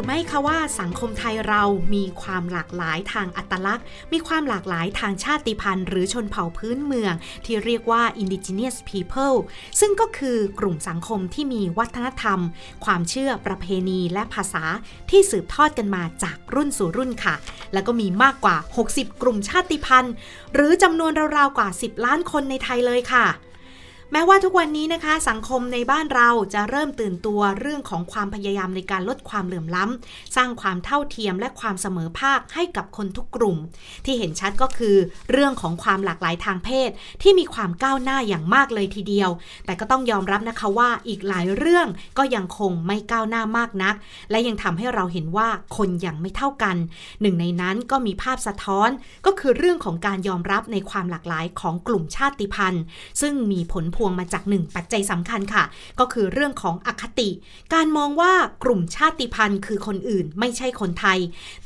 รือไม่คะว่าสังคมไทยเรามีความหลากหลายทางอัตลักษณ์ มีความหลากหลายทางชาติพันธุ์ หรือชนเผ่าพื้นเมืองที่เรียกว่า indigenous people ซึ่งก็คือกลุ่มสังคมที่มีวัฒนธรรม ความเชื่อประเพณี และภาษาที่สืบทอดกันมาจากรุ่นสู่รุ่นค่ะ แล้วก็มีมากกว่า 60 กลุ่มชาติพันธุ์ หรือจำนวนราวๆ กว่า 10 ล้านคนในไทยเลยค่ะแม้ว่าทุกวันนี้นะคะ สังคมในบ้านเราจะเริ่มตื่นตัวเรื่องของความพยายามในการลดความเหลื่อมล้ำสร้างความเท่าเทียมและความเสมอภาคให้กับคนทุกกลุ่ม ที่เห็นชัดก็คือ เรื่องของความหลากหลายทางเพศ ที่มีความก้าวหน้าอย่างมากเลยทีเดียว แต่ก็ต้องยอมรับนะคะว่าอีกหลายเรื่องก็ยังคงไม่ก้าวหน้ามากนัก และยังทำให้เราเห็นว่าคนยังไม่เท่ากัน หนึ่งในนั้นก็มีภาพสะท้อน ก็คือเรื่องของการยอมรับในความหลากหลายของกลุ่มชาติพันธุ์ ซึ่งมีผลพวงมาจากหนึ่งปัจจัยสำคัญค่ะ ก็คือเรื่องของอคติ การมองว่ากลุ่มชาติพันธุ์ คือคนอื่นไม่ใช่คนไทย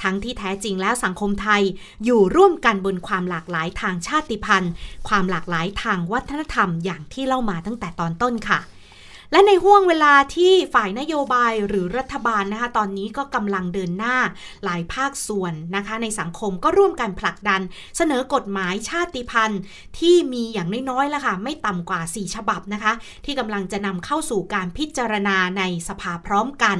ทั้งที่แท้จริงแล้วสังคมไทย อยู่ร่วมกันบนความหลากหลายทางชาติพันธุ์ ความหลากหลายทางวัฒนธรรมอย่างที่เล่ามาตั้งแต่ตอนต้นค่ะและในห่วงเวลาที่ฝ่ายนโยบายหรือรัฐบาลนะคะ ตอนนี้ก็กำลังเดินหน้าหลายภาคส่วนนะคะ ในสังคมก็ร่วมกันผลักดันเสนอกฎหมายชาติพันธุ์ที่มีอย่างน้อยๆละค่ะ ไม่ต่ำกว่า 4 ฉบับนะคะ ที่กำลังจะนำเข้าสู่การพิจารณาในสภาพร้อมกัน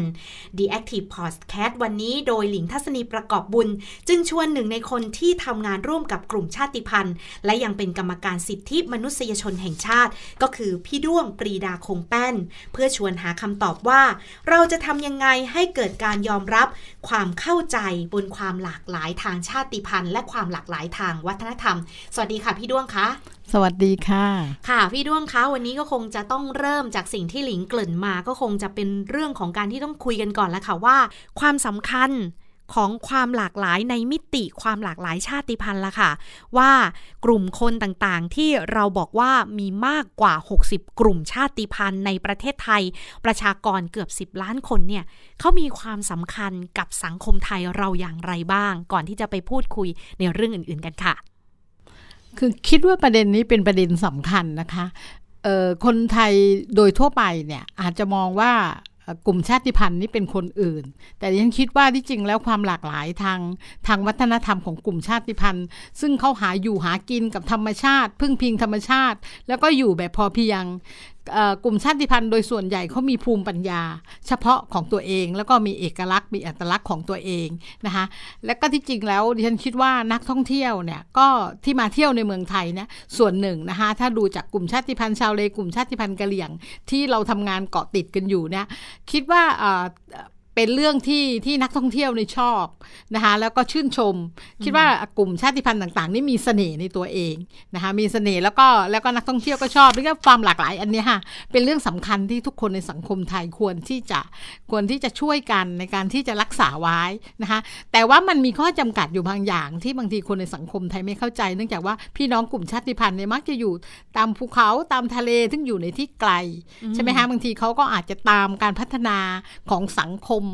The Active Podcast วันนี้โดยหลิงทัศนีประกอบบุญ จึงชวนหนึ่งในคนที่ทำงานร่วมกับกลุ่มชาติพันธุ์ และยังเป็นกรรมการสิทธิมนุษยชนแห่งชาติ ก็คือพี่ด้วงปรีดาคงแป้นเพื่อชวนหาคำตอบว่า เราจะทำยังไงให้เกิดการยอมรับ ความเข้าใจบนความหลากหลายทางชาติพันธุ์ และความหลากหลายทางวัฒนธรรม สวัสดีค่ะ พี่ด้วงคะสวัสดีค่ะ ค่ะพี่ด้วงคะวันนี้ก็คงจะต้องเริ่มจากสิ่งที่หลิงเกลิ่นมา ก็คงจะเป็นเรื่องของการที่ต้องคุยกันก่อนแล้วค่ะว่า ความสำคัญของความหลากหลายในมิติความหลากหลายชาติพันธุ์ละค่ะว่ากลุ่มคนต่างๆที่เราบอกว่ามีมากกว่า 60 กลุ่มชาติพันธุ์ในประเทศไทยประชากรเกือบ 10 ล้านคนเนี่ยเขามีความสำคัญกับสังคมไทยเราอย่างไรบ้างก่อนที่จะไปพูดคุยในเรื่องอื่นๆกันค่ะ คือคิดว่าประเด็นนี้เป็นประเด็นสำคัญนะคะ คนไทยโดยทั่วไป เนี่ย อาจจะมองว่ากลุ่มชาติพันธุ์นี่เป็นคนอื่น แต่ฉันคิดว่าที่จริงแล้วความหลากหลายทาง ทางวัฒนธรรมของกลุ่มชาติพันธุ์ ซึ่งเขาหาอยู่หากินกับธรรมชาติ พึ่งพิงธรรมชาติ แล้วก็อยู่แบบพอเพียงกลุ่มชาติพันธุ์โดยส่วนใหญ่เขามีภูมิปัญญา เฉพาะของตัวเอง แล้วก็มีเอกลักษณ์มีอัตลักษณ์ของตัวเองนะคะและก็ที่จริงแล้วดิฉันคิดว่านักท่องเที่ยวเนี่ยก็ที่มาเที่ยวในเมืองไทยนะส่วนหนึ่งนะคะถ้าดูจากกลุ่มชาติพันธุ์ชาวเล กลุ่มชาติพันธุ์กะเหรี่ยง ที่เราทำงานเกาะติดกันอยู่เนี่ยคิดว่าเป็นเรื่องที่ที่นักท่องเที่ยวในชอบนะคะแล้วก็ชื่นชมคิดว่ากลุ่มชาติพันธุ์ต่างๆนี่มีเสน่ห์ในตัวเองนะคะมีเสน่ห์แล้วก็แล้วก็นักท่องเที่ยวก็ชอบนี่ก็ความหลากหลายอันนี้ค่ะเป็นเรื่องสำคัญที่ทุกคนในสังคมไทยควรที่จะควรที่จะช่วยกันในการที่จะรักษาไว้นะคะแต่ว่ามันมีข้อจำกัดอยู่บางอย่างที่บางทีคนในสังคมไทยไม่เข้าใจเนื่องจากว่าพี่น้องกลุ่มชาติพันธุ์เนี่ยมักจะอยู่ตามภูเขาตามทะเลซึ่งอยู่ในที่ไกลใช่ไหมคะบางทีเขาก็อาจจะตามการพัฒนาของสังคมม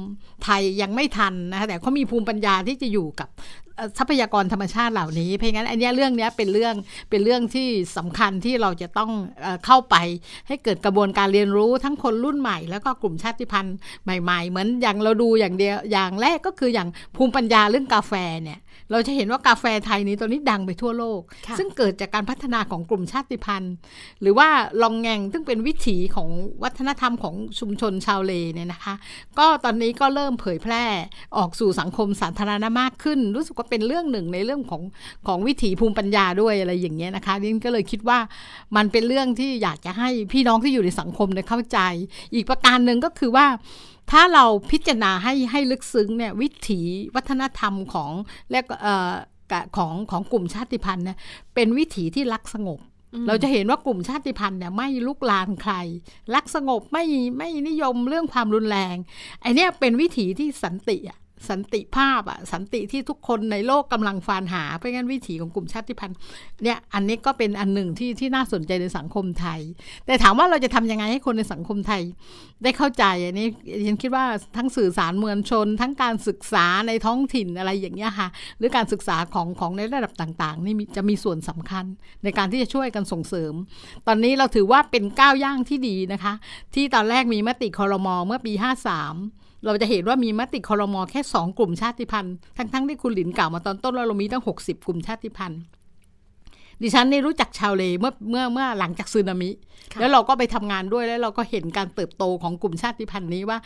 ไทยยังไม่ทันนะคะแต่เขามีภูมิปัญญาที่จะอยู่กับทรัพยากรธรรมชาติเหล่านี้ เพราะงั้นอันนี้เรื่องนี้เป็นเรื่องเป็นเรื่องที่สำคัญที่เราจะต้องเข้าไปให้เกิดกระบวนการเรียนรู้ทั้งคนรุ่นใหม่แล้วก็กลุ่มชาติพันธุ์ใหม่ ๆ เหมือนอย่างเราดูอย่างเดียวอย่างแรกก็คืออย่างภูมิปัญญาเรื่องกาแฟเนี่ยเราจะเห็นว่ากาแฟไทยนี้ตอนนี้ดังไปทั่วโลก ซึ่งเกิดจากการพัฒนาของกลุ่มชาติพันธุ์ หรือว่าลองแงงซึ่งเป็นวิถีของวัฒนธรรมของชุมชนชาวเลเนี่ยนะคะ ก็ตอนนี้ก็เริ่มเผยแพร่ออกสู่สังคมสาธารณะมากขึ้น รู้สึกว่าเป็นเรื่องหนึ่งในเรื่องของของวิถีภูมิปัญญาด้วยอะไรอย่างเงี้ยนะคะ ดิฉันก็เลยคิดว่ามันเป็นเรื่องที่อยากจะให้พี่น้องที่อยู่ในสังคมเนี่ยเข้าใจ อีกประการหนึ่งก็คือว่าถ้าเราพิจารณาให้ให้ลึกซึ้งเนี่ยวิถีวัฒนธรรมของและของของกลุ่มชาติพันธุ์เนี่ยเป็นวิถีที่รักสงบ เราจะเห็นว่ากลุ่มชาติพันธุ์เนี่ยไม่ลุกลานใคร รักสงบไม่ไม่นิยมเรื่องความรุนแรงไอเนี้ยเป็นวิถีที่สันติอ่ะสันติภาพอะสันติที่ทุกคนในโลกกำลังฟานหาเพราะงั้นวิถีของกลุ่มชาติพันธุ์เนี่ยอันนี้ก็เป็นอันหนึ่งที่ที่น่าสนใจในสังคมไทย แต่ถามว่าเราจะทํำยังไงให้คนในสังคมไทยได้เข้าใจอันนี้ฉันคิดว่าทั้งสื่อสารมวลชน ทั้งการศึกษาในท้องถิ่นอะไรอย่างเงี้ยค่ะหรือการศึกษาของของในระดับต่าง ๆ นี่จะมีส่วนสำคัญในการที่จะช่วยกันส่งเสริม ตอนนี้เราถือว่าเป็นก้าวย่างที่ดีนะคะ ที่ตอนแรกมีมติคอรมอเมื่อปี 53เราจะเห็นว่ามีมติคอรมอแค่2กลุ่มชาติพันธุ์ ทั้งๆที่คุณหลินกล่าวมาตอนต้นว่าเรามีตั้ง 60 กลุ่มชาติพันธุ์ ดิฉันนี่รู้จักชาวเลเมื่อเมื่อเมื่อหลังจากซึนามิ แล้วเราก็ไปทำงานด้วยแล้วเราก็เห็นการเติบโตของกลุ่มชาติพันธุ์นี้ว่า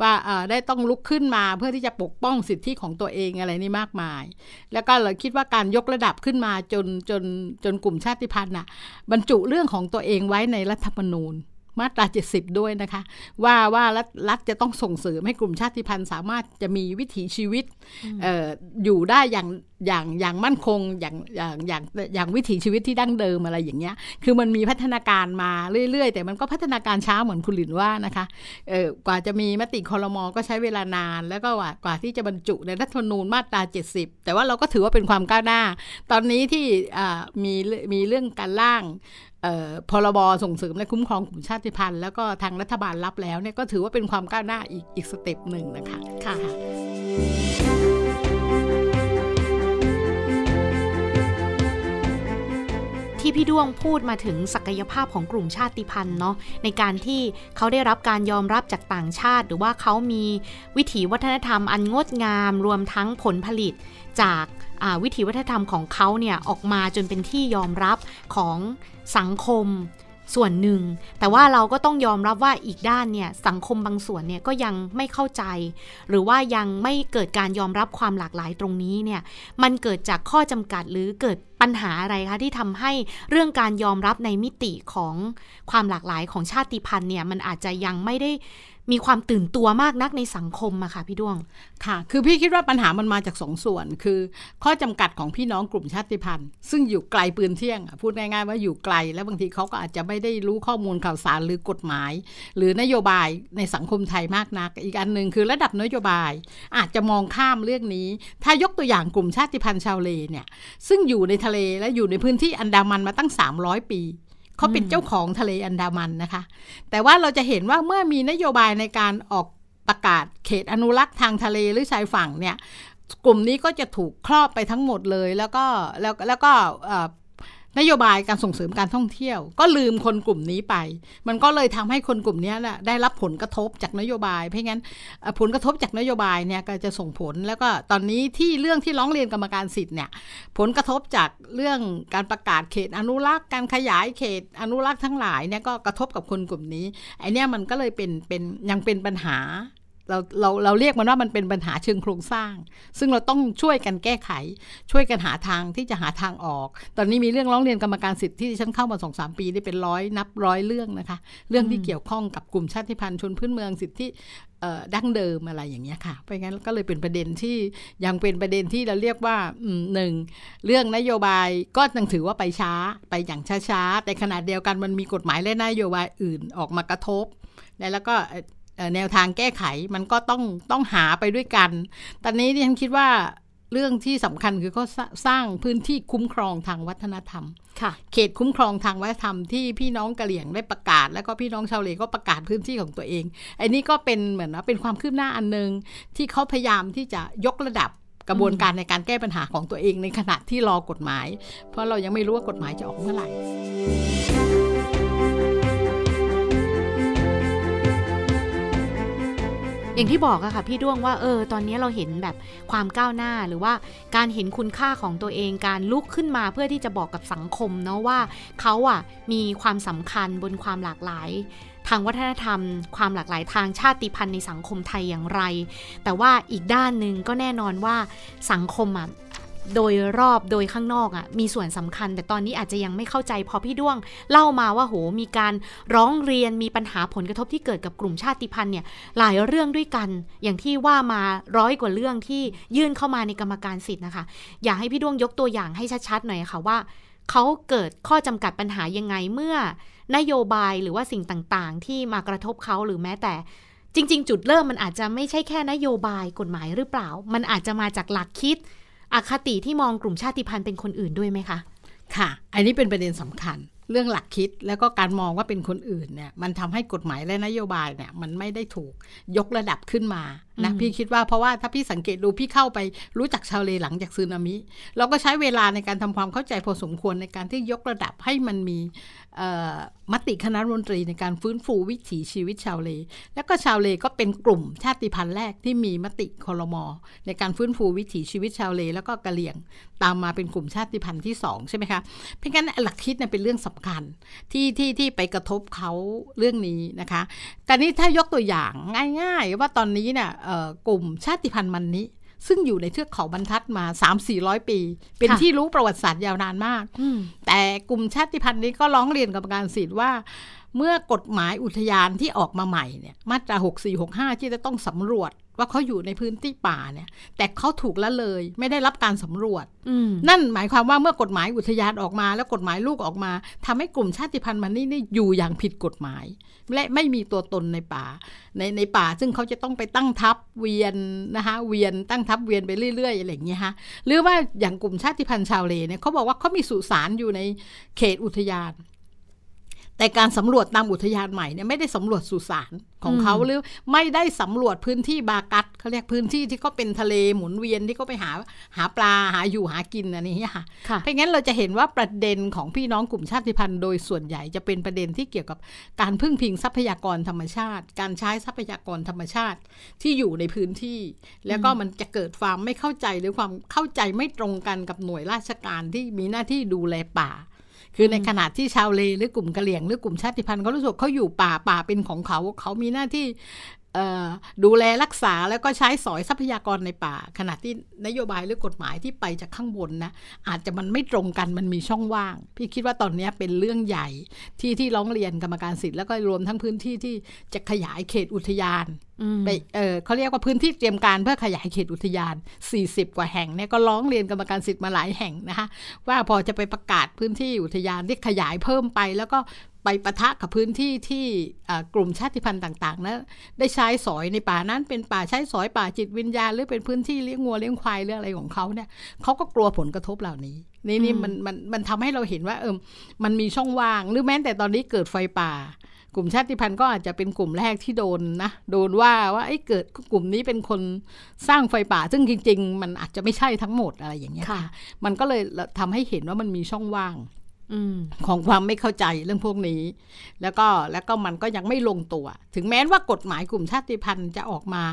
ว่าได้ต้องลุกขึ้นมาเพื่อที่จะปกป้องสิทธิของตัวเองอะไรนี่มากมาย แล้วก็เราคิดว่าการยกระดับขึ้นมาจนจนจนกลุ่มชาติพันธุ์น่ะบรรจุเรื่องของตัวเองไว้ในรัฐธรรมนูญมาตรา 70 ด้วยนะคะว่าว่ารัฐจะต้องส่งเสริมให้กลุ่มชาติพันธุ์ สามารถจะมีวิถีชีวิตอออยู่ได้อย่างอย่างอย่างมั่นคงอย่างอย่างอย่างอย่างวิถีชีวิตที่ดั้งเดิมอะไรอย่างเงี้ยคือมันมีพัฒนาการมาเรื่อยๆ แต่มันก็พัฒนาการช้าเหมือนคุณหลินว่านะคะกว่าจะมีมติคอรมอก็ใช้เวลานาน แล้วก็กว่าที่จะบรรจุในรัฐธรรมนูญมาตรา 70 แต่ว่าเราก็ถือว่าเป็นความก้าวหน้า ตอนนี้ที่มีมีเรื่องการล่างพรบส่งเสริมและคุ้มครองกลุ่มชาติพันธุ์แล้วก็ทางรัฐบาลรับแล้วเนี่ยก็ถือว่าเป็นความก้าวหน้าอีกอีกสเต็ปหนึ่งนะคะค่ะที่พี่ดวงพูดมาถึงศักยภาพของกลุ่มชาติพันธุ์เนาะในการที่เขาได้รับการยอมรับจากต่างชาติ หรือว่าเขามีวิถีวัฒนธรรมอันงดงาม รวมทั้งผลผลิต จากวิถีวัฒนธรรมของเขาเนี่ยออกมาจนเป็นที่ยอมรับของสังคมส่วน หนึ่ง แต่ว่าเราก็ต้องยอมรับว่าอีกด้านเนี่ย สังคมบางส่วนเนี่ยก็ยังไม่เข้าใจ หรือว่ายังไม่เกิดการยอมรับความหลากหลายตรงนี้เนี่ย มันเกิดจากข้อจำกัดหรือเกิดปัญหาอะไรคะที่ทำให้เรื่องการยอมรับในมิติของความหลากหลายของชาติพันธุ์เนี่ยมันอาจจะยังไม่ได้มีความตื่นตัวมากนักในสังคมอะค่ะพี่ดวงค่ะ คือพี่คิดว่าปัญหามันมาจากสองส่วน คือ ข้อจำกัดของพี่น้องกลุ่มชาติพันธุ์ ซึ่งอยู่ไกลปืนเที่ยง พูดง่ายๆว่าอยู่ไกลแล้วบางทีเขาก็อาจจะไม่ได้รู้ข้อมูลข่าวสารหรือกฎหมาย หรือนโยบายในสังคมไทยมากนัก อีกอันหนึ่งคือระดับนโยบายอาจจะมองข้ามเรื่องนี้ ถ้ายกตัวอย่างกลุ่มชาติพันธุ์ชาวเลเนี่ย ซึ่งอยู่ในทะเลและอยู่ในพื้นที่อันดามันมาตั้ง 300 ปีเขาเป็นเจ้าของทะเลอันดามันนะคะ แต่ว่าเราจะเห็นว่าเมื่อมีนโยบายในการออกประกาศเขตอนุรักษ์ทางทะเลหรือชายฝั่งเนี่ย กลุ่มนี้ก็จะถูกครอบไปทั้งหมดเลย แล้วก็แล้วแล้วก็นโยบายการส่งเสริมการท่องเที่ยว ก็ลืมคนกลุ่มนี้ไป มันก็เลยทำให้คนกลุ่มนี้แหละได้รับผลกระทบจากนโยบาย เพราะงั้น ผลกระทบจากนโยบายเนี่ยก็จะส่งผล แล้วก็ตอนนี้ที่เรื่องที่ร้องเรียนกรรมการสิทธิ์เนี่ยผลกระทบจากเรื่องการประกาศเขตอนุรักษ์การขยายเขตอนุรักษ์ทั้งหลายเนี่ยก็กระทบกับคนกลุ่มนี้ไอเนี้ยมันก็เลยเป็นเป็นยังเป็นปัญหาเราเราเราเรียกมันว่ามันเป็นปัญหาเชิงโครงสร้าง ซึ่งเราต้องช่วยกันแก้ไข ช่วยกันหาทางที่จะหาทางออก ตอนนี้มีเรื่องร้องเรียนกรรมการสิทธิ์ที่ฉันเข้ามาสองสามปีได้เป็นร้อยนับร้อยเรื่องนะคะเรื่องที่เกี่ยวข้องกับกลุ่มชาติพันธุ์ชนพื้นเมืองสิทธิดั้งเดิมอะไรอย่างเงี้ยค่ะเพราะงั้นก็เลยเป็นประเด็นที่ยังเป็นประเด็นที่เราเรียกว่าหนึ่งเรื่องนโยบายก็ยังถือว่าไปช้าไปอย่างช้าๆแต่ขณะเดียวกันมันมีกฎหมายและนโยบายอื่นออกมากระทบแล้วก็แนวทางแก้ไขมันก็ต้องต้องหาไปด้วยกัน ตอนนี้ที่ฉันคิดว่าเรื่องที่สำคัญคือเขาสร้างพื้นที่คุ้มครองทางวัฒนธรรมค่ะเขตคุ้มครองทางวัฒนธรรมที่พี่น้องกะเหลี่ยงได้ประกาศ แล้วก็พี่น้องชาวเลก็ประกาศพื้นที่ของตัวเอง อันนี้ก็เป็นเหมือนว่าเป็นความคืบหน้าอันนึง ที่เขาพยายามที่จะยกระดับกระบวนการในการแก้ปัญหาของตัวเอง ในขณะที่รอกฎหมาย เพราะเรายังไม่รู้ว่ากฎหมายจะออกเมื่อไหร่อย่างที่บอกอะค่ะพี่ด้วงว่าเออตอนนี้เราเห็นแบบความก้าวหน้าหรือว่าการเห็นคุณค่าของตัวเองการลุกขึ้นมาเพื่อที่จะบอกกับสังคม เนาะว่าเขาอะมีความสำคัญบนความหลากหลาย ทางวัฒนธรรม ความหลากหลาย ทางชาติพันธุ์ในสังคมไทยอย่างไร แต่ว่าอีกด้านหนึ่งก็แน่นอนว่าสังคมอะโดยรอบโดยข้างนอกอะ่ะมีส่วนสำคัญแต่ตอนนี้อาจจะยังไม่เข้าใจพอพี่ด้วงเล่ามาว่าโห มีการร้องเรียนมีปัญหาผลกระทบที่เกิดกับกลุ่มชาติพันธุ์เนี่ย หลายเรื่องด้วยกัน อย่างที่ว่ามาร้อยกว่าเรื่องที่ยื่นเข้ามาในกรรมการสิทธิ์นะคะ อยากให้พี่ด้วงยกตัวอย่างให้ชัดๆหน่อยค่ะว่า เขาเกิดข้อจำกัดปัญหายังไงเมื่อ นโยบายหรือว่าสิ่งต่างๆ ที่มากระทบเขาหรือแม้แต่ จริง ๆ จุดเริ่มมันอาจจะไม่ใช่แค่นโยบายกฎหมายหรือเปล่า มันอาจจะมาจากหลักคิดอคติที่มองกลุ่มชาติพันธุ์เป็นคนอื่นด้วยไหมคะ ค่ะ อันนี้เป็นประเด็นสำคัญเรื่องหลักคิดแล้วก็การมองว่าเป็นคนอื่นเนี่ยมันทำให้กฎหมายและนโยบายเนี่ยมันไม่ได้ถูกยกระดับขึ้นมานะพี่คิดว่าเพราะว่าถ้าพี่สังเกตดูพี่เข้าไปรู้จักชาวเลหลังจากซึนามิ เราก็ใช้เวลาในการทำความเข้าใจพอสมควรในการที่ยกระดับให้มันมีมติคณะรัฐมนตรีในการฟื้นฟูวิถีชีวิตชาวเลแล้วก็ชาวเลก็เป็นกลุ่มชาติพันธุ์แรกที่มีมติคอรมอในการฟื้นฟูวิถีชีวิตชาวเลแล้วก็กะเหลี่ยงตามมาเป็นกลุ่มชาติพันธุ์ที่2ใช่ไหมคะเพราะงั้นหลักคิดเนี่ยเป็นเรื่องสำำคัญที่ที่ที่ไปกระทบเขาเรื่องนี้นะคะแต่นี้ถ้ายกตัวอย่างง่ายๆ ว่าตอนนี้เนี่ยกลุ่มชาติพันธุ์มันนี้ ซึ่งอยู่ในเทือกเขาบรรทัดมา 3 4 0 0 ปี เป็นที่รู้ประวัติศาสตร์ยาวนานมากแต่กลุ่มชาติพันธุ์นี้ก็ร้องเรียนกับการศิธิ์ว่าเมื่อกฎหมายอุทยานที่ออกมาใหม่เนี่ย มาตรา6465ที่จะต้องสำรวจ ว่าเขาอยู่ในพื้นที่ป่าเนี่ย แต่เขาถูกละเลยไม่ได้รับการสำรวจนั่นหมายความว่าเมื่อกฎหมายอุทยานออกมา แล้วกฎหมายลูกออกมา ทำให้กลุ่มชาติพันธุ์มันนี่นี่อยู่อย่างผิดกฎหมาย และไม่มีตัวตนในป่าในในป่า ซึ่งเขาจะต้องไปตั้งทับเวียนนะคะเวียนตั้งทับเวียนไปเรื่อยๆอะไรอย่างเงี้ยฮะหรือว่าอย่างกลุ่มชาติพันธุ์ชาวเลเนี่ยเขาบอกว่าเขามีสุสานอยู่ในเขตอุทยานแต่การสำรวจตามอุทยานใหม่เนี่ยไม่ได้สำรวจสุสานของเขาหรือไม่ได้สำรวจพื้นที่บากัดเขาเรียกพื้นที่ที่เขาเป็นทะเลหมุนเวียนที่เขาไปหาหาปลาหาอยู่หากินอันนี้ค่ะเพราะงั้นเราจะเห็นว่าประเด็นของพี่น้องกลุ่มชาติพันธุ์ โดยส่วนใหญ่จะเป็นประเด็นที่เกี่ยวกับการพึ่งพิงทรัพยากรธรรมชาติ การใช้ทรัพยากรธรรมชาติ ที่อยู่ในพื้นที่ แล้วก็มันจะเกิดความไม่เข้าใจหรือความเข้าใจไม่ตรงกันกับหน่วยราชการที่มีหน้าที่ดูแลป่าคือในขณะที่ชาวเล หรือกลุ่มกะเหลี่ยงหรือกลุ่มชาติพันธุ์เขารู้สึกเขาอยู่ป่า ป่าเป็นของเขาเขามีหน้าที่ดูแลรักษาแล้วก็ใช้สอยทรัพยากรในป่า ขณะที่นโยบายหรือกฎหมายที่ไปจากข้างบนนะอาจจะมันไม่ตรงกันมันมีช่องว่าง พี่คิดว่าตอนนี้เป็นเรื่องใหญ่ที่ที่ร้องเรียนกรรมการสิทธิ์แล้วก็รวมทั้งพื้นที่ที่จะขยายเขตอุทยานไปเออเขาเรียกว่าพื้นที่เตรียมการเพื่อขยายเขตอุทยาน 40 กว่าแห่งเนี่ยก็ร้องเรียนกรรมการสิทธิ์มาหลายแห่งนะคะว่าพอจะไปประกาศพื้นที่อุทยานที่ขยายเพิ่มไปแล้วก็ไปปะทะกับพื้นที่ที่กลุ่มชาติพันธุ์ต่างๆนะได้ใช้สอยในป่านั้นเป็นป่าใช้สอยป่าจิตวิญญาณหรือเป็นพื้นที่เลี้ยงงัวเลี้ยงควายเรื่องอะไรของเขาเนี่ยเขาก็กลัวผลกระทบเหล่านี้ นี่นี่มันมันมันทำให้เราเห็นว่าเออมันมีช่องว่างหรือแม้แต่ตอนนี้เกิดไฟป่า กลุ่มชาติพันธุ์ก็อาจจะเป็นกลุ่มแรกที่โดนนะโดนว่าว่าไอ้เกิดกลุ่มนี้เป็นคนสร้างไฟป่า ซึ่งจริง ๆ มันอาจจะไม่ใช่ทั้งหมดอะไรอย่างเงี้ยค่ะ มันก็เลยทำให้เห็นว่ามันมีช่องว่างของความไม่เข้าใจเรื่องพวกนี้ แล้วก็แล้วก็มันก็ยังไม่ลงตัว ถึงแม้ว่ากฎหมายกลุ่มชาติพันธุ์จะออกมา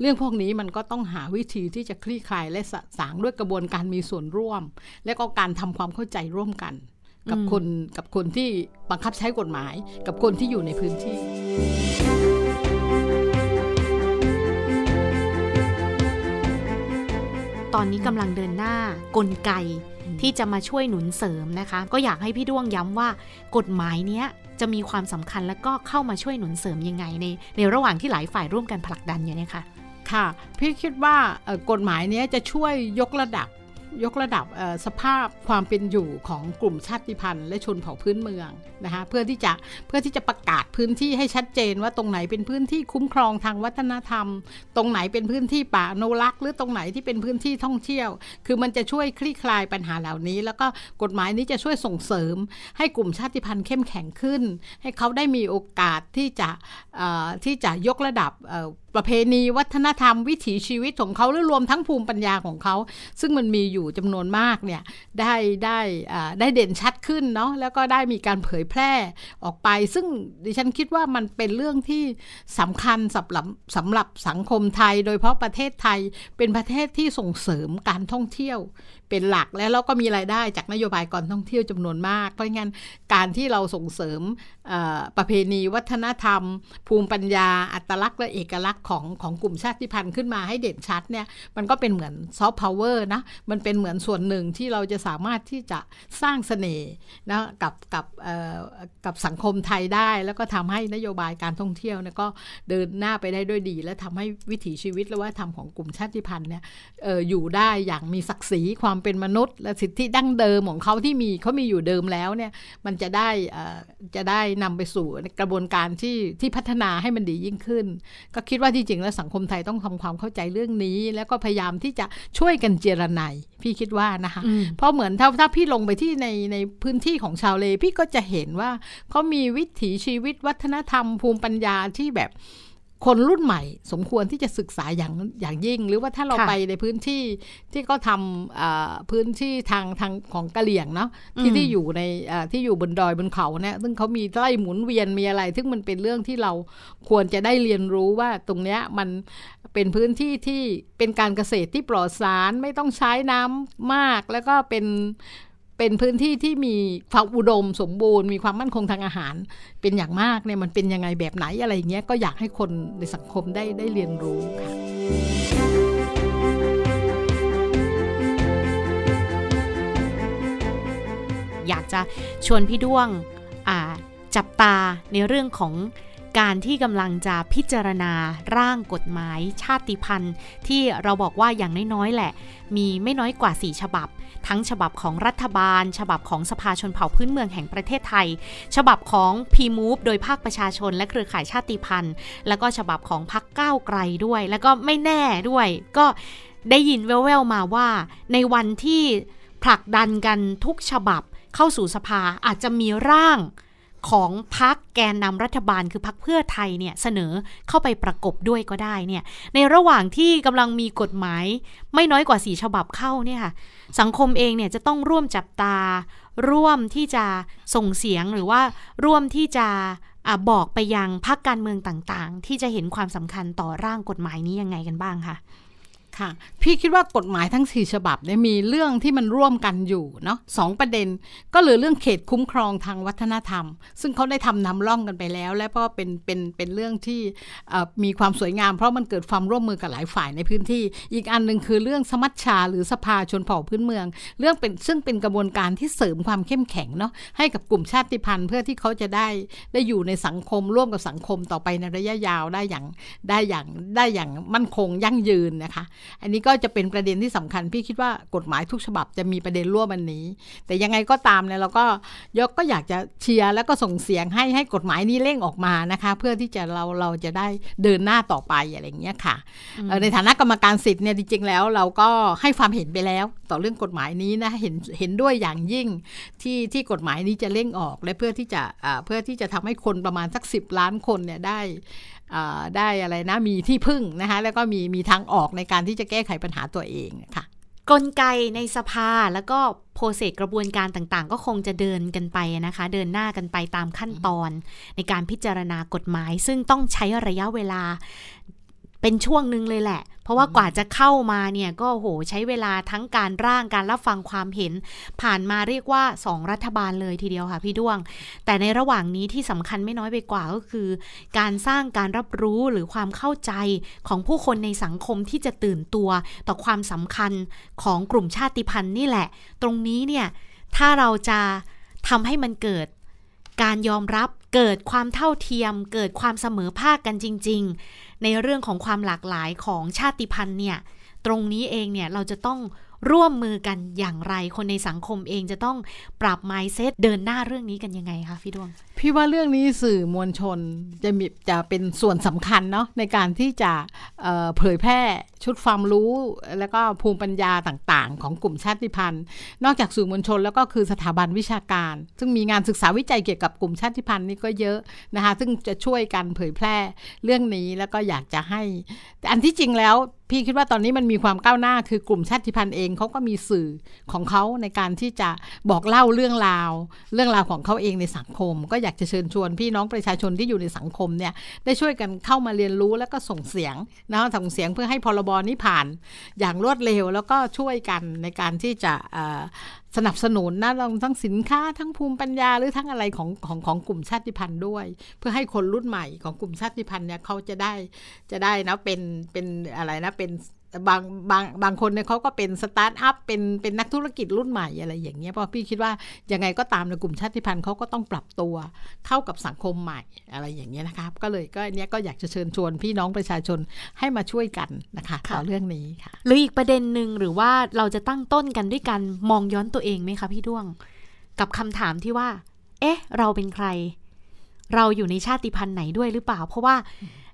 เรื่องพวกนี้มันก็ต้องหาวิธีที่จะคลี่คลาย และสสางด้วยกระบวนการมีส่วนร่วม และก็การทำความเข้าใจร่วมกัน กับคนกับคนที่บังคับใช้กฎหมายกับคนที่อยู่ในพื้นที่ ตอนนี้กำลังเดินหน้ากลไกที่จะมาช่วยหนุนเสริมนะคะ ก็อยากให้พี่ด้วงย้ำว่ากฎหมายเนี้ยจะมีความสำคัญและก็เข้ามาช่วยหนุนเสริมยังไงในในระหว่างที่หลายฝ่ายร่วมกันผลักดันอยู่เนี่ยค่ะค่ะ พี่คิดว่ากฎหมายนี้จะช่วยยกระดับยกระดับสภาพความเป็นอยู่ของกลุ่มชาติพันธุ์ และชนเผ่าพื้นเมืองนะคะเพื่อที่จะเพื่อที่จะประกาศพื้นที่ให้ชัดเจน ว่าตรงไหนเป็นพื้นที่คุ้มครองทางวัฒนธรรม ตรงไหนเป็นพื้นที่ป่าโนรักหรือตรงไหนที่เป็นพื้นที่ท่องเที่ยว คือมันจะช่วยคลี่คลายปัญหาเหล่านี้ แล้วก็กฎหมายนี้จะช่วยส่งเสริม ให้กลุ่มชาติพันธุ์เข้มแข็งขึ้น ให้เขาได้มีโอกาสที่จะที่จะยกระดับประเพณีวัฒนธรรมวิถีชีวิตของเขาและรวมทั้งภูมิปัญญาของเขา ซึ่งมันมีอยู่จำนวนมากเนี่ยได้ได้ได้เด่นชัดขึ้นเนาะแล้วก็ได้มีการเผยแพร่ออกไปซึ่งดิฉันคิดว่ามันเป็นเรื่องที่สำคัญสำหรับสำหรับสังคมไทย โดยเพราะประเทศไทยเป็นประเทศที่ส่งเสริมการท่องเที่ยวเป็นหลักแล้วเราก็มีรายได้จากนโยบายการท่องเที่ยวจำนวนมากเพราะงั้นการที่เราส่งเสริมประเพณีวัฒนธรรม ภูมิปัญญา อัตลักษณ์และเอกลักษณ์ของของกลุ่มชาติพันธุ์ขึ้นมาให้เด่นชัดเนี่ยมันก็เป็นเหมือนซอฟต์พาวเวอร์นะมันเป็นเหมือนส่วนหนึ่งที่เราจะสามารถที่จะสร้างสเสน่ห์นะกับกับกับสังคมไทยได้ แล้วก็ทำให้นโยบายการท่องเที่ยวเนี่ยก็เดินหน้าไปได้ด้วยดี และทำให้วิถีชีวิตและวัฒนธรรมของกลุ่มชาติพันธุ์เนี่ยออยู่ได้อย่างมีศักดิ์ศรีความเป็นมนุษย์ และสิทธิดั้งเดิมของเขาที่มีเขามีอยู่เดิมแล้วเนี่ยมันจะได้จะได้นำไปสู่กระบวนการที่ที่พัฒนาให้มันดียิ่งขึ้น ก็คิดว่าจริงๆแล้วสังคมไทยต้องทำความเข้าใจเรื่องนี้ แล้วก็พยายามที่จะช่วยกันเจรนายพี่คิดว่านะคะเพราะเหมือนถ้าถ้าพี่ลงไปที่ในในพื้นที่ของชาวเลพี่ก็จะเห็นว่า เขามีวิถีชีวิตวัฒนธรรมภูมิปัญญาที่แบบคนรุ่นใหม่ สมควรที่จะศึกษาอย่างอย่างยิ่ง หรือว่าถ้าเราไปในพื้นที่ที่ก็ทำพื้นที่ทางทางของกะเหลี่ยงเนาะที่ที่อยู่ในที่อยู่บนดอยบนเขาเนี่ยซึ่งเขามีไร่หมุนเวียนมีอะไรซึ่งมันเป็นเรื่องที่เราควรจะได้เรียนรู้ว่าตรงเนี้ยมันเป็นพื้นที่ที่เป็นการเกษตรที่ปลอดสารไม่ต้องใช้น้ำมากแล้วก็เป็นเป็นพื้นที่ที่มีความอุดม สมบูรณ์ มีความมั่นคงทางอาหาร เป็นอย่างมากเนี่ย มันเป็นยังไงแบบไหนอะไรเงี้ย ก็อยากให้คนในสังคมได้ได้เรียนรู้ค่ะ อยากจะชวนพี่ด้วงจับตาในเรื่องของการที่กำลังจะพิจารณาร่างกฎหมายชาติพันธุ์ ที่เราบอกว่าอย่างน้อยๆแหละ มีไม่น้อยกว่า 4 ฉบับ ทั้งฉบับของรัฐบาล ฉบับของสภาชนเผ่าพื้นเมืองแห่งประเทศไทยฉบับของ p m o v e โดยภาคประชาชนและเครือข่ายชาติพันธุ์ แล้วก็ฉบับของพักก้าวไกลด้วย แล้วก็ไม่แน่ด้วย ก็ได้ยินแว่วๆมาว่า ในวันที่ผลักดันกันทุกฉบับเข้าสู่สภาอาจจะมีร่างของพักแกนนำรัฐบาลคือพักเพื่อไทยเนี่ยเสนอเข้าไปประกบด้วยก็ได้เนี่ยในระหว่างที่กำลังมีกฎหมายไม่น้อยกว่าสีฉบับเข้าเนี่ยค่ะสังคมเองเนี่ยจะต้องร่วมจับตา ร่วมที่จะส่งเสียงหรือว่าร่วมที่จะอบอกไปยังพักการเมืองต่างๆ ที่จะเห็นความสำคัญต่อร่างกฎหมายนี้ยังไงกันบ้างคะค่ะพี่คิดว่ากฎหมายทั้งสี่ฉบับเนี่ยมีเรื่องที่มันร่วมกันอยู่เนาะสประเด็นก็เหลือเรื่องเขตคุ้มครองทางวัฒนธรรม ซึ่งเขาได้ทำนำร่องกันไปแล้ว และก็เป็นเป็นเป็นเรื่องที่มีความสวยงามเพราะมันเกิดความร่วมมือกับหลายฝ่ายในพื้นที่ อีกอันหนึ่งคือเรื่องสมัชชาหรือสภาชนเผ่าพื้นเมือง เรื่องเป็นซึ่งเป็นกระบวนการที่เสริมความเข้มแข็งเนาะให้กับกลุ่มชาติพันธุ์ เพื่อที่เขาจะได้ได้อยู่ในสังคมร่วมกับสังคมต่อไปในระยะยาวได้อย่างได้อย่างได้อย่างมั่นคงยั่งยืนนะคะอันนี้ก็จะเป็นประเด็นที่สำคัญพี่คิดว่ากฎหมายทุกฉบับจะมีประเด็นร่วมอันนี้ แต่ยังไงก็ตามเนี่ยเราก็ยกก็อยากจะเชียร์แล้วก็ส่งเสียงให้ให้กฎหมายนี้เร่งออกมานะคะ เพื่อที่จะเราเราจะได้เดินหน้าต่อไปอะไรอย่างเงี้ยค่ะ ในฐานะกรรมการสิทธิ์เนี่ยจริงๆแล้วเราก็ให้ความเห็นไปแล้ว ต่อเรื่องกฎหมายนี้นะเห็นเห็นด้วยอย่างยิ่ง ที่ที่กฎหมายนี้จะเร่งออกและเพื่อที่จะเพื่อที่จะทำให้คนประมาณสัก 10 ล้านคนเนี่ยได้ได้อะไรนะ มีที่พึ่งนะคะแล้วก็มีมีทางออกในการที่จะแก้ไขปัญหาตัวเองค่ะกลไกในสภาแล้วก็โปรเซสกระบวนการต่างๆ ก็คงจะเดินกันไปนะคะ เดินหน้ากันไปตามขั้นตอนในการพิจารณากฎหมาย ซึ่งต้องใช้ระยะเวลาเป็นช่วงหนึ่งเลยแหละ เพราะว่ากว่าจะเข้ามาเนี่ยก็โหใช้เวลาทั้งการร่างการรับฟังความเห็น ผ่านมาเรียกว่า 2 รัฐบาลเลยทีเดียวค่ะพี่ด้วง แต่ในระหว่างนี้ที่สำคัญไม่น้อยไปกว่าก็คือ การสร้างการรับรู้หรือความเข้าใจของผู้คนในสังคมที่จะตื่นตัว ต่อความสำคัญของกลุ่มชาติพันธุ์นี่แหละ ตรงนี้เนี่ยถ้าเราจะทำให้มันเกิดการยอมรับเกิดความเท่าเทียม เกิดความเสมอภาคกันจริงในเรื่องของความหลากหลายของชาติพันธุ์เนี่ย ตรงนี้เองเนี่ยเราจะต้องร่วมมือกันอย่างไรคนในสังคมเองจะต้องปรับไมเซตเดินหน้าเรื่องนี้กันยังไงคะ พี่ดวง พี่ว่าเรื่องนี้สื่อมวลชนจะมีจะเป็นส่วนสำคัญเนาะในการที่จะเผยแพร่ชุดความรู้แล้วก็ภูมิปัญญาต่างๆของกลุ่มชาติพันธุ์ นอกจากสื่อมวลชนแล้วก็คือสถาบันวิชาการ ซึ่งมีงานศึกษาวิจัยเกี่ยวกับกลุ่มชาติพันธุ์นี่ก็เยอะนะคะ ซึ่งจะช่วยกันเผยแพร่เรื่องนี้แล้วก็อยากจะให้อันที่จริงแล้วพี่คิดว่าตอนนี้มันมีความก้าวหน้าคือกลุ่มชาติพันธุ์เองเขาก็มีสื่อของเขาในการที่จะบอกเล่าเรื่องราวเรื่องราวของเขาเองในสังคม ก็อยากจะเชิญชวนพี่น้องประชาชนที่อยู่ในสังคมเนี่ยได้ช่วยกันเข้ามาเรียนรู้แล้วก็ส่งเสียงนะส่งเสียงเพื่อให้พรบนี้ผ่านอย่างรวดเร็วแล้วก็ช่วยกันในการที่จะสนับสนุนนะทั้งสินค้าทั้งภูมิปัญญาหรือทั้งอะไรของของของกลุ่มชาติพันธุ์ด้วย เพื่อให้คนรุ่นใหม่ของกลุ่มชาติพันธุ์เนี่ย เขาจะได้จะได้นะเป็น เป็นอะไรนะเป็นบางบางบางคนเนี่ยเขาก็เป็นสตาร์ทอัพเป็นเป็นนักธุรกิจรุ่นใหม่อะไรอย่างเงี้ยเพราะพี่คิดว่ายังไงก็ตามในกลุ่มชาติพันธุ์เขาก็ต้องปรับตัวเข้ากับสังคมใหม่ อะไรอย่างเงี้ยนะคะก็เลยก็เนี้ยก็อยากจะเชิญชวนพี่น้องประชาชนให้มาช่วยกันนะคะต่อเรื่องนี้ค่ะหรืออีกประเด็นหนึ่งหรือว่าเราจะตั้งต้นกันด้วยกัน มองย้อนตัวเองไหมคะพี่ด้วงกับคำถามที่ว่า เอ๊ะเราเป็นใคร เราอยู่ในชาติพันธุ์ไหนด้วยหรือเปล่า เพราะว่า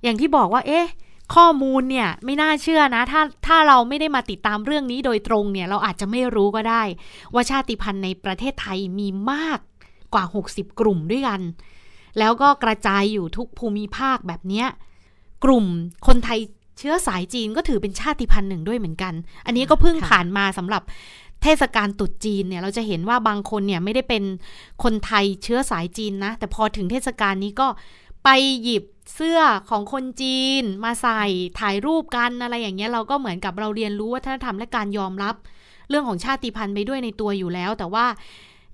อย่างที่บอกว่าเอ๊ะข้อมูลเนี่ยไม่น่าเชื่อนะ ถ้าถ้าเราไม่ได้มาติดตามเรื่องนี้โดยตรงเนี่ย เราอาจจะไม่รู้ก็ได้ว่าชาติพันธุ์ในประเทศไทยมีมากกว่า 60 กลุ่มด้วยกัน แล้วก็กระจายอยู่ทุกภูมิภาคแบบเนี้ยกลุ่มคนไทยเชื้อสายจีนก็ถือเป็นชาติพันธุ์หนึ่งด้วยเหมือนกัน อันนี้ก็เพิ่งผ่านมาสำหรับเทศกาลตรุษจีนเนี่ย เราจะเห็นว่าบางคนเนี่ยไม่ได้เป็นคนไทยเชื้อสายจีนนะแต่พอถึงเทศกาลนี้ก็ไปหยิบเสื้อของคนจีน มาใส่ถ่ายรูปกันอะไรอย่างเงี้ยเราก็เหมือนกับเราเรียนรู้วัฒนธรรมและการยอมรับเรื่องของชาติพันธุ์ไปด้วยในตัวอยู่แล้ว แต่ว่า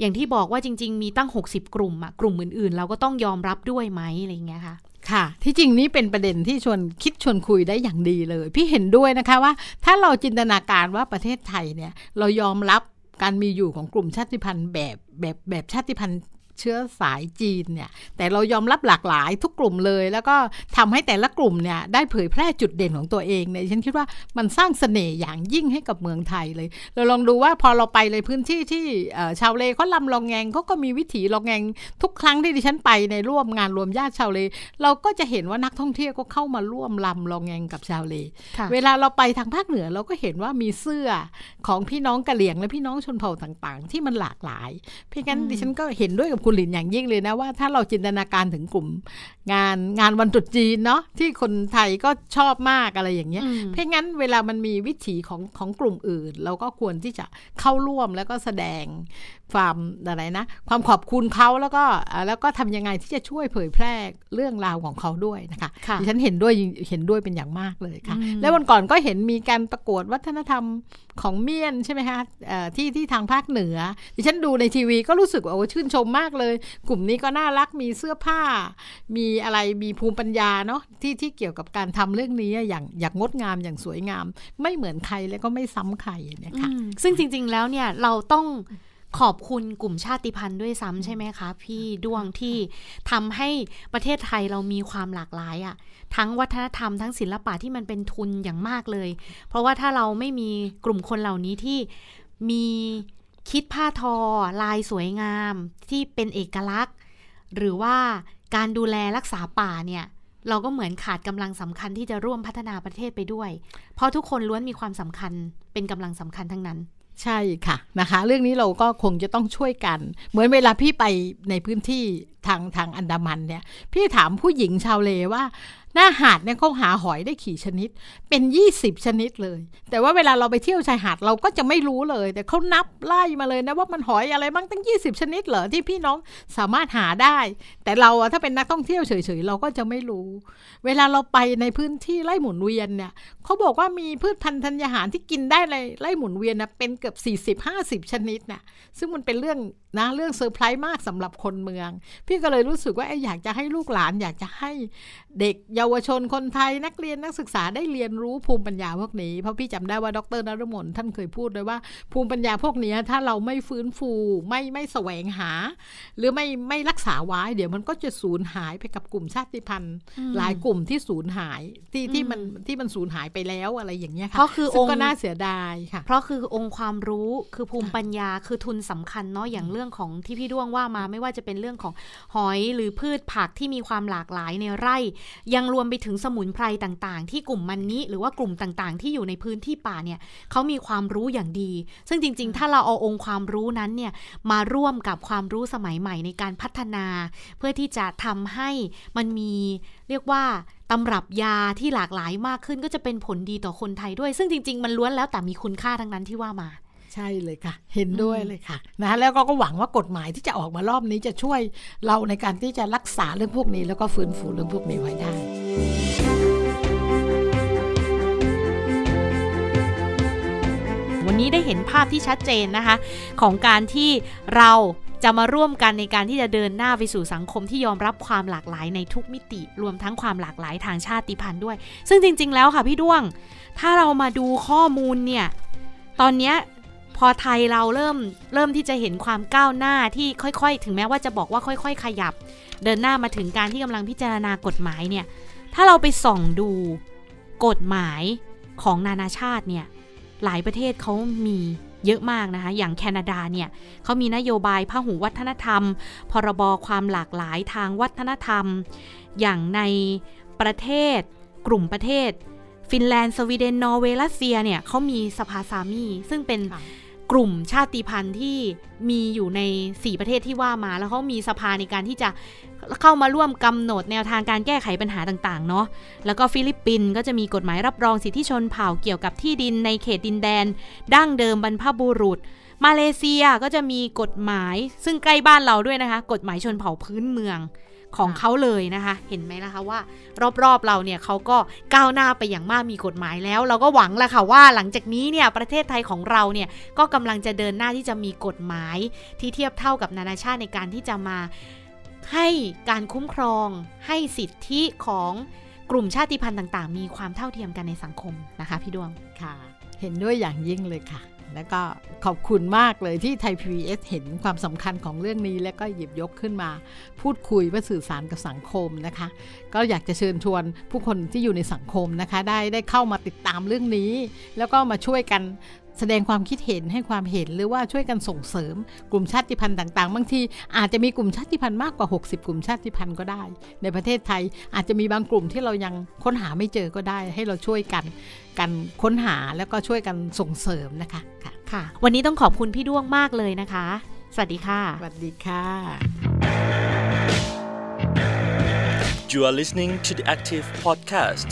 อย่างที่บอกว่าจริงๆ มีตั้ง 60 กลุ่มอะกลุ่มอื่นๆ เราก็ต้องยอมรับด้วยไหมอะไรเงี้ยค่ะ ค่ะ ที่จริงนี่เป็นประเด็นที่ชวนคิดชวนคุยได้อย่างดีเลย พี่เห็นด้วยนะคะว่าถ้าเราจินตนาการว่าประเทศไทยเนี่ยเรายอมรับการมีอยู่ของกลุ่มชาติพันธุ์แบบแบบแบบชาติพันธุ์เชื้อสายจีนเนี่ยแต่เรายอมรับหลากหลายทุกกลุ่มเลยแล้วก็ทำให้แต่ละกลุ่มเนี่ยได้เผยแพร่จุดเด่นของตัวเองเนี่ยฉันคิดว่ามันสร้างเสน่ห์อย่างยิ่งให้กับเมืองไทยเลย เราลองดูว่าพอเราไปเลยพื้นที่ที่ชาวเลเขาลำลองแงงเขาก็มีวิถีลองแงง ทุกครั้งที่ดิฉันไปในร่วมงานรวมญาติชาวเล เราก็จะเห็นว่านักท่องเที่ยวก็เข้ามาร่วมลำลองแงงกับชาวเล เวลาเราไปทางภาคเหนือเราก็เห็นว่ามีเสื้อของพี่น้องกะเหลี่ยง และพี่น้องชนเผ่าต่างๆ ที่มันหลากหลาย เพียะงั้นดิฉันก็เห็นด้วยกับคุณหลินอย่างยิ่งเลยนะว่าถ้าเราจินตนาการถึงกลุ่มงานงานวันตรุษจีนเนาะที่คนไทยก็ชอบมากอะไรอย่างเงี้ยเพราะงั้นเวลามันมีวิถีของของกลุ่มอื่น เราก็ควรที่จะเข้าร่วมแล้วก็แสดงความอะไรนะความขอบคุณเขาแล้วก็แล้วก็ทำยังไงที่จะช่วยเผยแพร่เรื่องราวของเขาด้วยนะคะดิฉันเห็นด้วยเห็นด้วยเป็นอย่างมากเลยค่ะแล้ววันก่อนก็เห็นมีการประกวดวัฒนธรรมของเมียนใช่ไหมคะที่ที่ทางภาคเหนือดิฉันดูในทีวีก็รู้สึกว่าโอ้ชื่นชมมากเลย กลุ่มนี้ก็น่ารักมีเสื้อผ้า มีอะไรมีภูมิปัญญาเนาะที่ที่เกี่ยวกับการทำเรื่องนี้อย่างอย่างงดงามอย่างสวยงาม ไม่เหมือนใครแล้วก็ไม่ซ้ำใครเนี่ยค่ะ ซึ่งจริงๆแล้วเนี่ยเราต้องขอบคุณกลุ่มชาติพันธุ์ด้วยซ้ำใช่ไหมคะพี่ดวงที่ทำให้ประเทศไทยเรามีความหลากหลายอะ่ะทั้งวัฒนธรรมทั้งศิลปะที่มันเป็นทุนอย่างมากเลย เพราะว่าถ้าเราไม่มีกลุ่มคนเหล่านี้ที่มีคิดผ้าทอลายสวยงามที่เป็นเอกลักษณ์ หรือว่าการดูแลรักษาป่าเนี่ยเราก็เหมือนขาดกำลังสำคัญที่จะร่วมพัฒนาประเทศไปด้วย เพราะทุกคนล้วนมีความสำคัญเป็นกำลังสำคัญทั้งนั้นใช่ค่ะ นะคะเรื่องนี้เราก็คงจะต้องช่วยกัน เหมือนเวลาพี่ไปในพื้นที่ทางทางอันดามันเนี่ย พี่ถามผู้หญิงชาวเลว่าหน้าหาดเนี่ยเขาหาหอยได้ขี่ชนิดเป็น 20 ชนิดเลย แต่ว่าเวลาเราไปเที่ยวชายหาดเราก็จะไม่รู้เลย แต่เขานับไล่มาเลยนะว่ามันหอยอะไรบ้างตั้ง 20 ชนิดเหรอที่พี่น้องสามารถหาได้ แต่เราอะถ้าเป็นนักท่องเที่ยวเฉย ๆ เราก็จะไม่รู้ เวลาเราไปในพื้นที่ไล่หมุนเวียนเนี่ยเขาบอกว่ามีพืชพันธุ์ธัญญาหารที่กินได้เลยไล่หมุนเวียนนะเป็นเกือบ40-50 ชนิดน่ะซึ่งมันเป็นเรื่องนะเรื่องเซอร์ไพรส์มากสำหรับคนเมือง พี่ก็เลยรู้สึกว่าไอยากจะให้ลูกหลานอยากจะให้เด็กเยาวชนคนไทยนักเรียนนักศึกษาได้เรียนรู้ภูมิปัญญาพวกนี้เพราะพี่จำได้ว่าดรนรมนท่านเคยพูดเลยว่าภูมิปัญญาพวกนี้ ถ้าเราไม่ฟื้นฟูไม่ไม่แสวงหา หรือไม่ไม่รักษาไว้ เดี๋ยวมันก็จะสูญหายไปกับกลุ่มชาติพันธุ์หลายกลุ่มที่สูญหาย ที่ที่มันที่มันสูญหายไปแล้วอะไรอย่างเงี้ยค่ะเพราะคือองค์ก็น่าเสียดายค่ะ เพราะคือองค์ความรู้คือภูมิปัญญาคือทุนสำคัญเนาะอย่างเรื่องื่องของที่พี่ด้วงว่ามาไม่ว่าจะเป็นเรื่องของหอย หรือพืชผักที่มีความหลากหลายในไร่ ยังรวมไปถึงสมุนไพรต่างๆที่กลุ่มมันนี้หรือว่ากลุ่มต่างๆที่อยู่ในพื้นที่ป่าเนี่ยเขามีความรู้อย่างดี ซึ่งจริงๆ ถ้าเราเอาองค์ความรู้นั้นเนี่ย มาร่วมกับความรู้สมัยใหม่ในการพัฒนา เพื่อที่จะทำให้มันมีเรียกว่าตำรับยาที่หลากหลายมากขึ้น ก็จะเป็นผลดีต่อคนไทยด้วย ซึ่งจริง ๆ มันล้วนแล้วแต่มีคุณค่าทั้งนั้นที่ว่ามาใช่เลยค่ะ เห็นด้วยเลยค่ะ นะแล้วก็ก็หวังว่ากฎหมายที่จะออกมารอบนี้จะช่วยเราในการที่จะรักษาเรื่องพวกนี้ แล้วก็ฟื้นฟูเรื่องพวกนี้ไว้ได้ วันนี้ได้เห็นภาพที่ชัดเจนนะคะ ของการที่เราจะมาร่วมกันในการที่จะเดินหน้าไปสู่สังคมที่ยอมรับความหลากหลายในทุกมิติรวมทั้งความหลากหลายทางชาติพันธุ์ด้วย ซึ่งจริงๆแล้วค่ะ พี่ด้วง ถ้าเรามาดูข้อมูลเนี่ย ตอนนี้พอไทยเราเริ่มเริ่มที่จะเห็นความก้าวหน้าที่ค่อยๆ ถึงแม้ว่าจะบอกว่าค่อย ๆขยับ เดินหน้ามาถึงการที่กำลังพิจารณากฎหมายเนี่ยถ้าเราไปส่องดูกฎหมายของนานาชาติเนี่ยหลายประเทศเขามีเยอะมากนะคะอย่างแคนาดาเนี่ยเขามีนโยบายพหูวัฒนธรรมพรบความหลากหลายทางวัฒนธรรม อย่างในประเทศกลุ่มประเทศ ฟินแลนด์สวีเดนนอร์เวย์รัสเซียเนี่ยเขามีสภาซามีซึ่งเป็นกลุ่ม ชาติพันธุ์ที่มีอยู่ใน 4 ประเทศที่ว่า มาแล้วเขามีสภาในการที่จะเข้ามาร่วมกำหนดแนวทางการแก้ไขปัญหาต่าง ๆ เนาะแล้วก็ฟิลิปปินส์ก็จะมีกฎหมายรับรองสิทธิชนเผ่าเกี่ยวกับที่ดินในเขตดินแดน ดั้งเดิมบรรพบุรุษ มาเลเซียก็จะมีกฎหมายซึ่งใกล้บ้านเราด้วยนะคะ กฎหมายชนเผ่าพื้นเมืองของเขาเลยนะคะ เห็นไหมนะคะว่ารอบๆเราเนี่ยเขาก็ก้าวหน้าไปอย่างมากมีกฎหมายแล้ว เราก็หวังละค่ะว่าหลังจากนี้เนี่ยประเทศไทยของเราเนี่ยก็ กำลังจะเดินหน้าที่จะมีกฎหมายที่เทียบเท่ากับนานาชาติในการที่จะมาให้การคุ้มครอง ให้สิทธิของกลุ่มชาติพันธุ์ต่าง ๆ มีความเท่าเทียมกันในสังคมนะคะ พี่ดวง ค่ะ เห็นด้วยอย่างยิ่งเลยค่ะแล้วก็ขอบคุณมากเลยที่ไทย PBS เห็นความสำคัญของเรื่องนี้ แล้วก็หยิบยกขึ้นมาพูดคุยเพื่อสื่อสารกับสังคมนะคะ ก็อยากจะเชิญชวนผู้คนที่อยู่ในสังคมนะคะได้ได้เข้ามาติดตามเรื่องนี้ แล้วก็มาช่วยกันแสดงความคิดเห็นให้ความเห็นหรือว่าช่วยกันส่งเสริม กลุ่มชาติพันธุ์ต่าง ๆบางทีอาจจะมีกลุ่มชาติพันธุ์มากกว่า 60 กลุ่มชาติพันธุ์ก็ได้ ในประเทศไทยอาจจะมีบางกลุ่มที่เรายังค้นหาไม่เจอก็ได้ ให้เราช่วยกันกันค้นหาแล้วก็ช่วยกันส่งเสริมนะคะค่ะค่ะ วันนี้ต้องขอบคุณพี่ด้วงมากเลยนะคะ สวัสดีค่ะสวัสดีค่ะ You are listening to the Active Podcast